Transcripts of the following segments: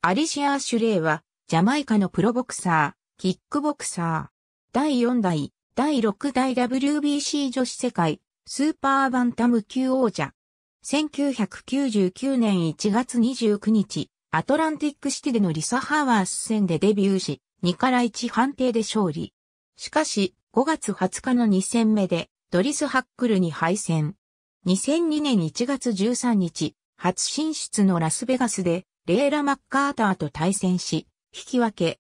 アリシア・シュレイは、ジャマイカのプロボクサー、キックボクサー、第4代、第6代 WBC 女子世界、スーパーバンタム級王者。1999年1月29日、アトランティックシティでのリサ・ハーワース戦でデビューし、2から1判定で勝利。しかし、5月20日の2戦目で、ドリス・ハックルに敗戦。2002年1月13日、初進出のラスベガスで、レーラ・マッカーターと対戦し、引き分け。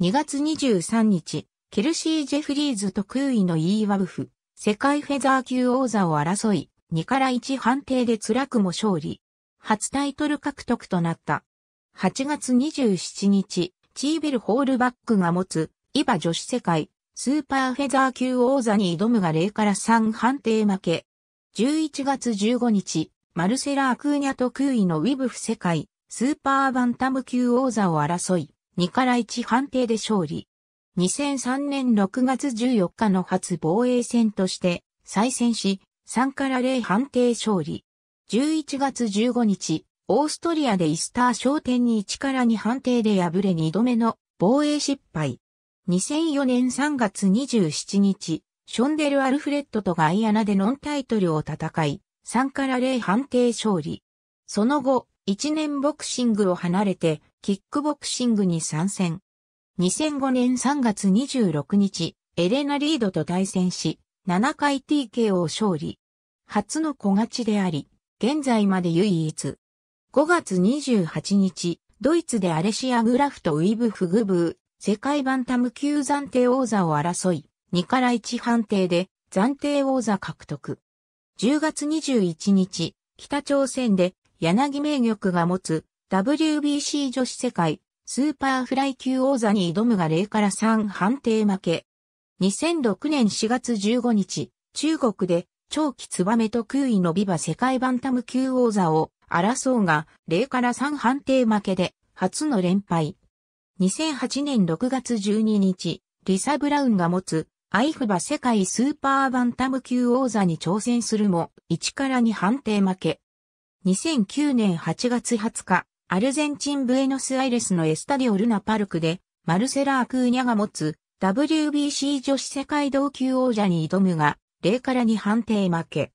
2月23日、ケルシー・ジェフリーズと空位のーワブフ、世界フェザー級王座を争い、2から1判定で辛くも勝利。初タイトル獲得となった。8月27日、チーベル・ホールバックが持つ、イバ女子世界、スーパーフェザー級王座に挑むが0から3判定負け。11月15日、マルセラ・アクーニャとクーイのウィブフ世界、スーパーバンタム級王座を争い、2から1判定で勝利。2003年6月14日の初防衛戦として再戦し、3から0判定勝利。11月15日、オーストリアでイスター商店に1から2判定で敗れ2度目の防衛失敗。2004年3月27日、ションデル・アルフレッドとガイアナでノンタイトルを戦い、3から0判定勝利。その後、1年ボクシングを離れて、キックボクシングに参戦。2005年3月26日、エレナ・リードと対戦し、7回 TKO 勝利。初の小勝ちであり、現在まで唯一。5月28日、ドイツでアレシア・グラフとウィブ・フグブー、世界バンタム級暫定王座を争い、2から1判定で暫定王座獲得。10月21日、北朝鮮で柳名玉が持つ WBC 女子世界スーパーフライ級王座に挑むが0から3判定負け。2006年4月15日、中国で長期ツバメと空位のビバ世界バンタム級王座を争うが0から3判定負けで初の連敗。2008年6月12日、リサ・ブラウンが持つアイフバ世界スーパーバンタム級王座に挑戦するも、1から2判定負け。2009年8月20日、アルゼンチンブエノスアイレスのエスタディオルナパルクで、マルセラー・クーニャが持つ WBC 女子世界同級王者に挑むが、0から2判定負け。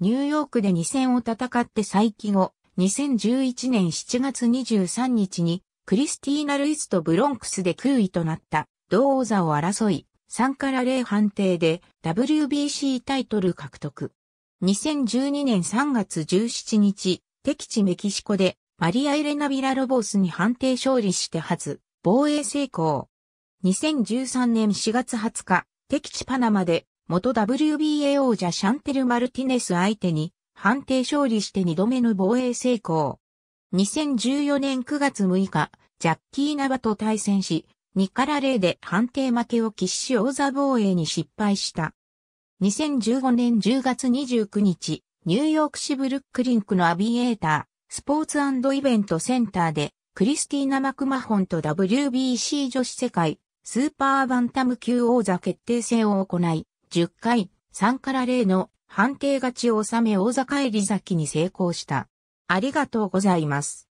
ニューヨークで2戦を戦って再起後、2011年7月23日に、クリスティーナ・ルイスとブロンクスで9位となった、同王座を争い、3から0判定で WBC タイトル獲得。2012年3月17日、敵地メキシコでマリア・エレナ・ビラロボスに判定勝利して初、防衛成功。2013年4月20日、敵地パナマで元 WBA 王者シャンテル・マルティネス相手に判定勝利して2度目の防衛成功。2014年9月6日、ジャッキー・ナバと対戦し、2から0で判定負けを喫し王座防衛に失敗した。2015年10月29日、ニューヨーク市ブルックリンクのアビエーター、スポーツイベントセンターで、クリスティーナ・マクマホンと WBC 女子世界スーパーバンタム級王座決定戦を行い、10回3から0の判定勝ちを収め王座返り咲きに成功した。ありがとうございます。